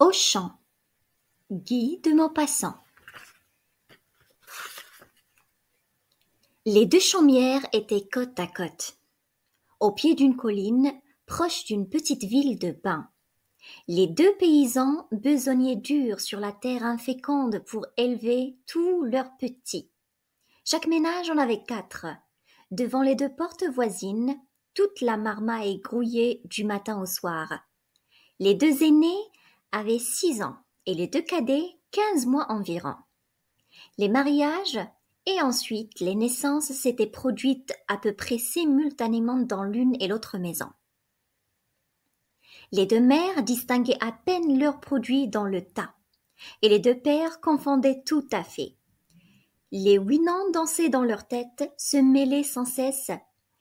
Au champ, Guy de Maupassant. Les deux chaumières étaient côte à côte, au pied d'une colline proche d'une petite ville de Bains. Les deux paysans besognaient dur sur la terre inféconde pour élever tous leurs petits. Chaque ménage en avait quatre. Devant les deux portes voisines, toute la marmaille grouillait du matin au soir. Les deux aînés avait six ans et les deux cadets quinze mois environ. Les mariages et ensuite les naissances s'étaient produites à peu près simultanément dans l'une et l'autre maison. Les deux mères distinguaient à peine leurs produits dans le tas, et les deux pères confondaient tout à fait. Les huit noms dansaient dans leur tête, se mêlaient sans cesse,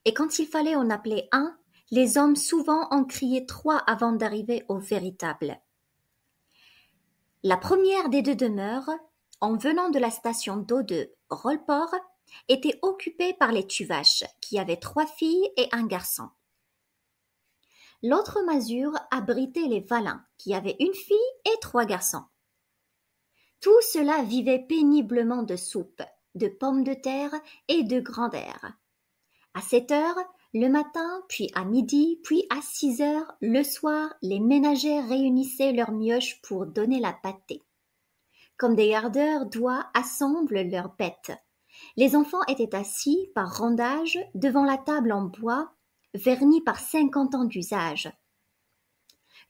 et quand il fallait en appeler un, les hommes souvent en criaient trois avant d'arriver au véritable. La première des deux demeures, en venant de la station d'eau de Rolport, était occupée par les tuvaches, qui avaient trois filles et un garçon. L'autre masure abritait les Valins, qui avaient une fille et trois garçons. Tout cela vivait péniblement de soupe, de pommes de terre et de grand air. À cette heure, le matin, puis à midi, puis à six heures, le soir, les ménagères réunissaient leurs mioches pour donner la pâtée. Comme des gardeurs doivent assemblent leurs bêtes. Les enfants étaient assis, par rondage, devant la table en bois, vernie par cinquante ans d'usage.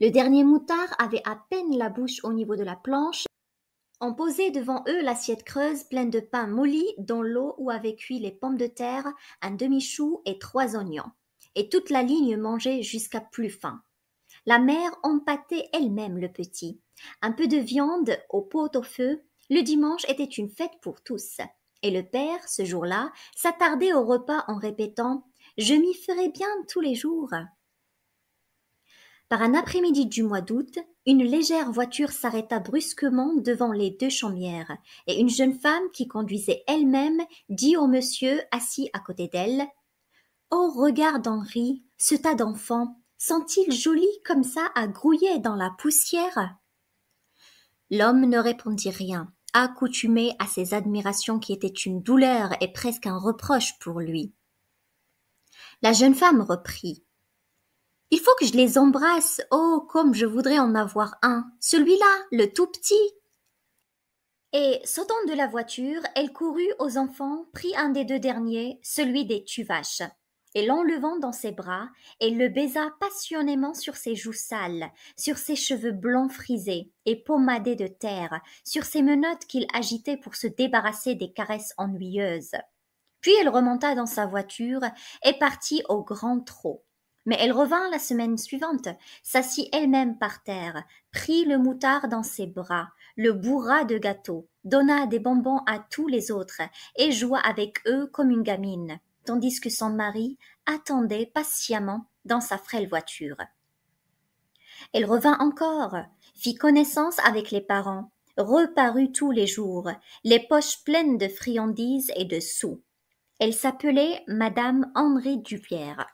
Le dernier moutard avait à peine la bouche au niveau de la planche, on posait devant eux l'assiette creuse pleine de pain mouli dans l'eau où avaient cuit les pommes de terre, un demi-chou et trois oignons. Et toute la ligne mangeait jusqu'à plus fin. La mère empâtait elle-même le petit. Un peu de viande au pot au feu, le dimanche était une fête pour tous. Et le père, ce jour-là, s'attardait au repas en répétant Je m'y ferai bien tous les jours. Par un après-midi du mois d'août, une légère voiture s'arrêta brusquement devant les deux chaumières, et une jeune femme qui conduisait elle-même dit au monsieur assis à côté d'elle Oh, regarde Henri, ce tas d'enfants, sont-ils jolis comme ça à grouiller dans la poussière L'homme ne répondit rien, accoutumé à ces admirations qui étaient une douleur et presque un reproche pour lui. La jeune femme reprit il faut que je les embrasse. Oh, comme je voudrais en avoir un. Celui-là, le tout petit. Et, sautant de la voiture, elle courut aux enfants, prit un des deux derniers, celui des tuvaches, et l'enlevant dans ses bras, elle le baisa passionnément sur ses joues sales, sur ses cheveux blancs frisés et pommadés de terre, sur ses menottes qu'il agitait pour se débarrasser des caresses ennuyeuses. Puis elle remonta dans sa voiture et partit au grand trot mais elle revint la semaine suivante, s'assit elle-même par terre, prit le moutard dans ses bras, le bourra de gâteaux, donna des bonbons à tous les autres et joua avec eux comme une gamine, tandis que son mari attendait patiemment dans sa frêle voiture. Elle revint encore, fit connaissance avec les parents, reparut tous les jours, les poches pleines de friandises et de sous. Elle s'appelait Madame Henri Dupierre.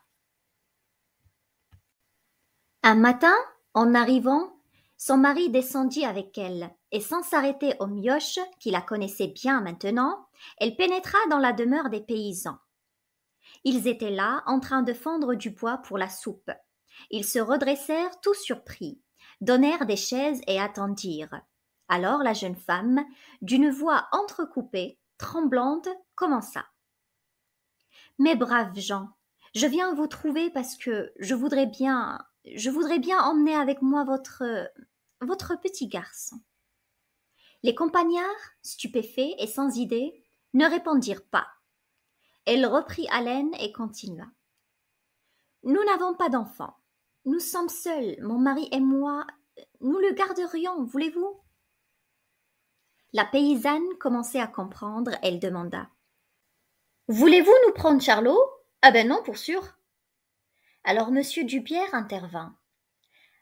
Un matin, en arrivant, son mari descendit avec elle, et sans s'arrêter au mioche qui la connaissait bien maintenant, elle pénétra dans la demeure des paysans. Ils étaient là, en train de fendre du bois pour la soupe. Ils se redressèrent tout surpris, donnèrent des chaises et attendirent. Alors la jeune femme, d'une voix entrecoupée, tremblante, commença. Mes braves gens, je viens vous trouver parce que je voudrais bien je voudrais bien emmener avec moi votre euh, votre petit garçon. Les compagnards, stupéfaits et sans idée, ne répondirent pas. Elle reprit haleine et continua. Nous n'avons pas d'enfant. Nous sommes seuls, mon mari et moi. Nous le garderions, voulez-vous La paysanne commençait à comprendre. Elle demanda. Voulez-vous nous prendre Charlot Ah ben non, pour sûr. Alors Monsieur Dubière intervint.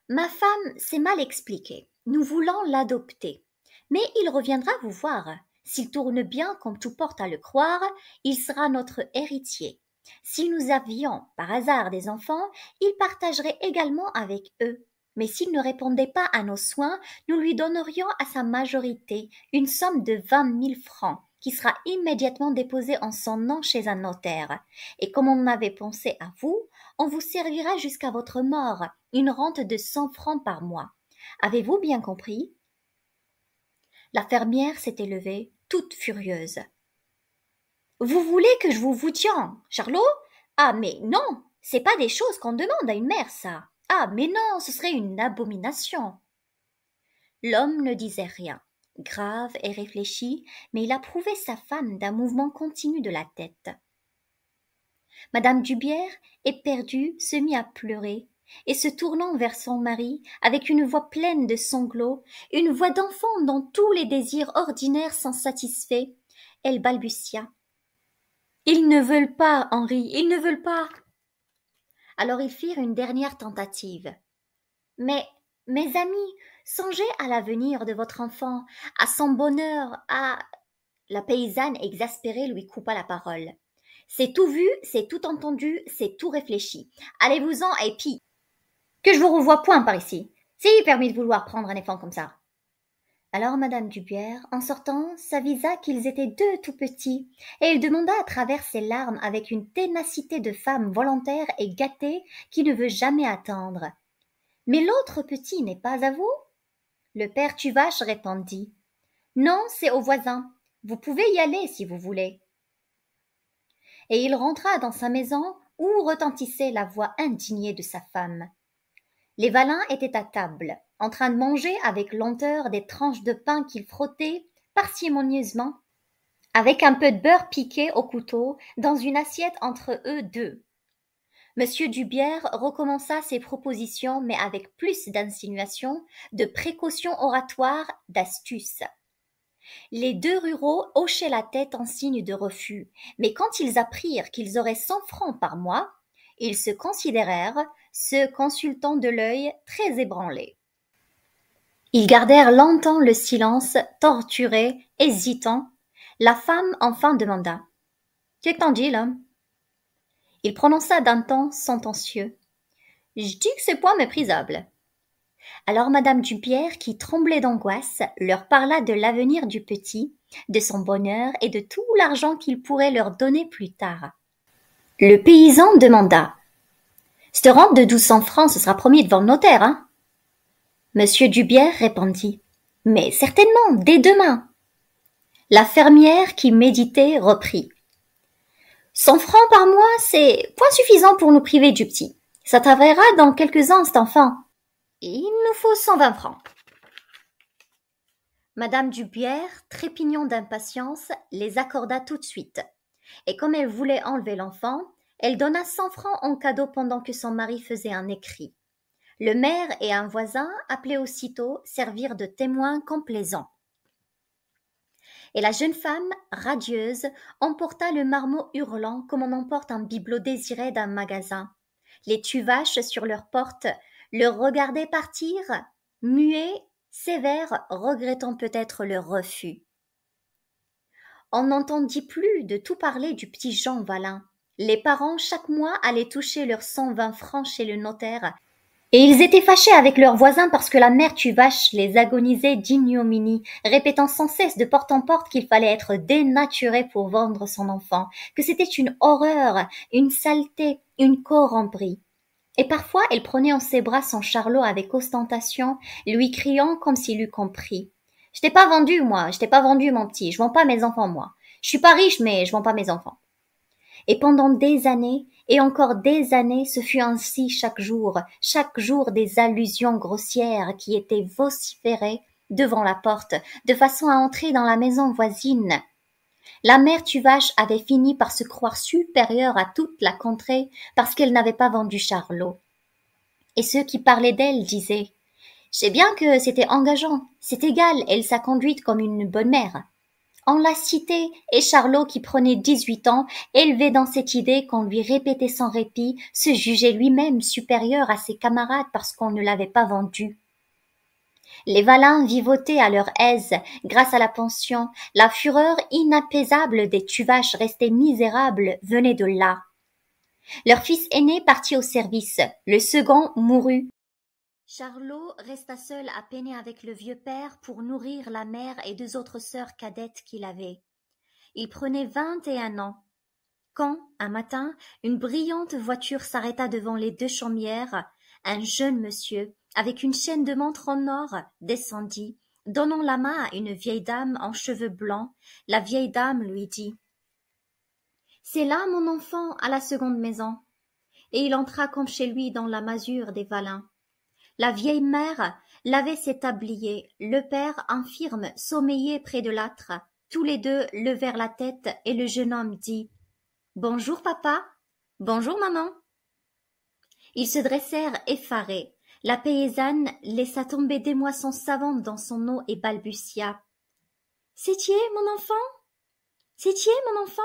Ma femme s'est mal expliquée. Nous voulons l'adopter. Mais il reviendra vous voir. S'il tourne bien comme tout porte à le croire, il sera notre héritier. Si nous avions, par hasard, des enfants, il partagerait également avec eux. Mais s'il ne répondait pas à nos soins, nous lui donnerions à sa majorité une somme de vingt mille francs qui sera immédiatement déposé en son nom chez un notaire. Et comme on avait pensé à vous, on vous servira jusqu'à votre mort une rente de 100 francs par mois. Avez-vous bien compris La fermière s'était levée, toute furieuse. Vous voulez que je vous vous tiens, Charlot Ah, mais non C'est pas des choses qu'on demande à une mère, ça Ah, mais non Ce serait une abomination L'homme ne disait rien grave et réfléchi, mais il approuvait sa femme d'un mouvement continu de la tête. Madame Dubière, éperdue, se mit à pleurer, et se tournant vers son mari, avec une voix pleine de sanglots, une voix d'enfant dont tous les désirs ordinaires sont satisfaits, elle balbutia. Ils ne veulent pas, Henri, ils ne veulent pas. Alors ils firent une dernière tentative. Mais mes amis, songez à l'avenir de votre enfant, à son bonheur, à. La paysanne exaspérée lui coupa la parole. C'est tout vu, c'est tout entendu, c'est tout réfléchi. Allez-vous-en et pis. Que je vous revoie point par ici. C'est permis de vouloir prendre un enfant comme ça. Alors madame Dubière, en sortant, s'avisa qu'ils étaient deux tout petits, et elle demanda à travers ses larmes avec une ténacité de femme volontaire et gâtée qui ne veut jamais attendre. Mais l'autre petit n'est pas à vous? Le père Tuvache répondit. Non, c'est au voisin. Vous pouvez y aller si vous voulez. Et il rentra dans sa maison où retentissait la voix indignée de sa femme. Les Valins étaient à table, en train de manger avec lenteur des tranches de pain qu'ils frottaient parcimonieusement, avec un peu de beurre piqué au couteau, dans une assiette entre eux deux. Monsieur Dubière recommença ses propositions, mais avec plus d'insinuations, de précautions oratoires, d'astuces. Les deux ruraux hochaient la tête en signe de refus, mais quand ils apprirent qu'ils auraient cent francs par mois, ils se considérèrent, se consultant de l'œil très ébranlés. Ils gardèrent longtemps le silence, torturés, hésitants. La femme enfin demanda. Que t'en dis, l'homme? Il prononça d'un ton sentencieux. Je dis que c'est point méprisable. Alors madame Dubière, qui tremblait d'angoisse, leur parla de l'avenir du petit, de son bonheur et de tout l'argent qu'il pourrait leur donner plus tard. Le paysan demanda. Cette rente de douze cents francs, ce sera promis devant le notaire, hein? Monsieur Dubière répondit. Mais certainement, dès demain. La fermière qui méditait reprit. 100 francs par mois, c'est point suffisant pour nous priver du petit. Ça travaillera dans quelques ans, cet enfant. Il nous faut 120 francs. Madame Dubière, trépignant d'impatience, les accorda tout de suite. Et comme elle voulait enlever l'enfant, elle donna 100 francs en cadeau pendant que son mari faisait un écrit. Le maire et un voisin, appelés aussitôt, servirent de témoins complaisants et la jeune femme, radieuse, emporta le marmot hurlant comme on emporte un bibelot désiré d'un magasin. Les tuvaches sur leurs portes le regardaient partir, muets, sévères, regrettant peut-être leur refus. On n'entendit plus de tout parler du petit Jean Valin. Les parents, chaque mois, allaient toucher leurs cent vingt francs chez le notaire et ils étaient fâchés avec leurs voisins parce que la mère Tuvache les agonisait d'ignominie, répétant sans cesse de porte en porte qu'il fallait être dénaturé pour vendre son enfant, que c'était une horreur, une saleté, une corromprie. Et parfois elle prenait en ses bras son Charlot avec ostentation, lui criant comme s'il eût compris. Je t'ai pas vendu, moi, je t'ai pas vendu, mon petit, je vends pas mes enfants, moi. Je suis pas riche, mais je vends pas mes enfants. Et pendant des années, et encore des années, ce fut ainsi chaque jour, chaque jour des allusions grossières qui étaient vociférées devant la porte, de façon à entrer dans la maison voisine. La mère Tuvache avait fini par se croire supérieure à toute la contrée parce qu'elle n'avait pas vendu Charlot. Et ceux qui parlaient d'elle disaient C'est bien que c'était engageant, c'est égal, elle sa conduite comme une bonne mère. On l'a cité, et Charlot, qui prenait dix-huit ans, élevé dans cette idée qu'on lui répétait sans répit, se jugeait lui-même supérieur à ses camarades parce qu'on ne l'avait pas vendu. Les Valins vivotaient à leur aise, grâce à la pension. La fureur inapaisable des Tuvaches restées misérables venait de là. Leur fils aîné partit au service. Le second mourut. Charlot resta seul à peiner avec le vieux père pour nourrir la mère et deux autres sœurs cadettes qu'il avait. Il prenait vingt et un ans. Quand, un matin, une brillante voiture s'arrêta devant les deux chaumières, un jeune monsieur, avec une chaîne de montre en or, descendit, donnant la main à une vieille dame en cheveux blancs. La vieille dame lui dit C'est là mon enfant à la seconde maison. Et il entra comme chez lui dans la masure des Valins. La vieille mère lavait ses tabliers, le père, infirme, sommeillait près de l'âtre. Tous les deux levèrent la tête, et le jeune homme dit Bonjour, papa. Bonjour, maman. Ils se dressèrent effarés. La paysanne laissa tomber des moissons savantes dans son eau et balbutia. C'était mon enfant? C'était mon enfant?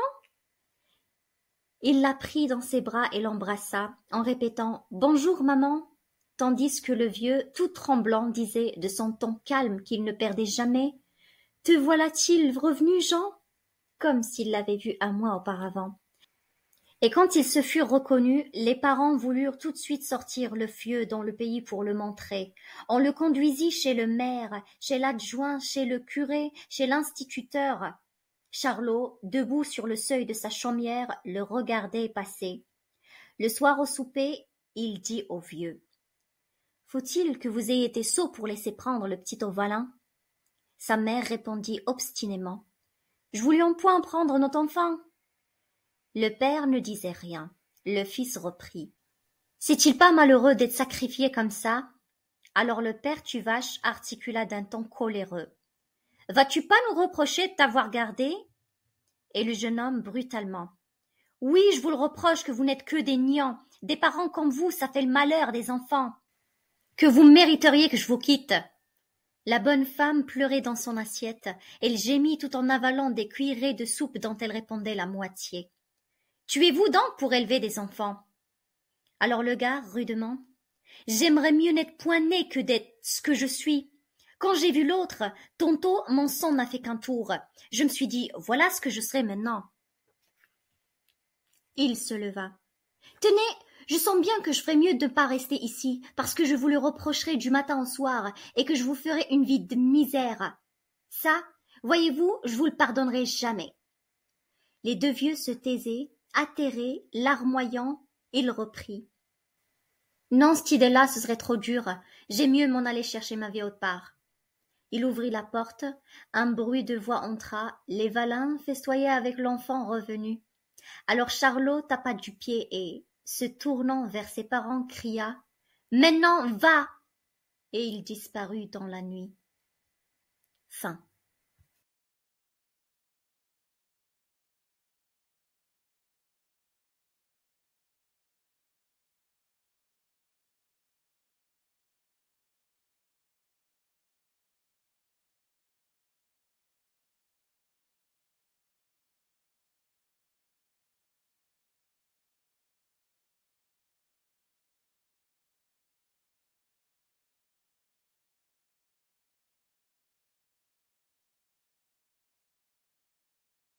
Il la prit dans ses bras et l'embrassa, en répétant Bonjour, maman tandis que le vieux, tout tremblant, disait de son ton calme qu'il ne perdait jamais Te voilà-t-il revenu, Jean comme s'il l'avait vu un mois auparavant. Et quand ils se furent reconnus, les parents voulurent tout de suite sortir le fieu dans le pays pour le montrer. On le conduisit chez le maire, chez l'adjoint, chez le curé, chez l'instituteur. Charlot, debout sur le seuil de sa chaumière, le regardait passer. Le soir au souper, il dit au vieux faut-il que vous ayez été sot pour laisser prendre le petit ovalin Sa mère répondit obstinément. Je voulions point prendre notre enfant. Le père ne disait rien. Le fils reprit. C'est-il pas malheureux d'être sacrifié comme ça? Alors le père Tuvache articula d'un ton coléreux. Vas-tu pas nous reprocher de t'avoir gardé? Et le jeune homme brutalement. Oui, je vous le reproche que vous n'êtes que des niants. Des parents comme vous, ça fait le malheur des enfants que vous mériteriez que je vous quitte. La bonne femme pleurait dans son assiette, elle gémit tout en avalant des cuillerées de soupe dont elle répondait la moitié. Tuez-vous donc pour élever des enfants. Alors le gars, rudement, J'aimerais mieux n'être point né que d'être ce que je suis. Quand j'ai vu l'autre, tantôt mon sang n'a fait qu'un tour. Je me suis dit, voilà ce que je serai maintenant. Il se leva. Tenez, je sens bien que je ferais mieux de ne pas rester ici, parce que je vous le reprocherai du matin au soir, et que je vous ferai une vie de misère. Ça, voyez-vous, je vous le pardonnerai jamais. Les deux vieux se taisaient, atterrés, larmoyant, il reprit. Non, cette idée-là, ce serait trop dur. J'ai mieux m'en aller chercher ma vie autre part. Il ouvrit la porte, un bruit de voix entra, les valins festoyaient avec l'enfant revenu. Alors Charlot tapa du pied et, se tournant vers ses parents, cria: Maintenant, va! et il disparut dans la nuit. Fin.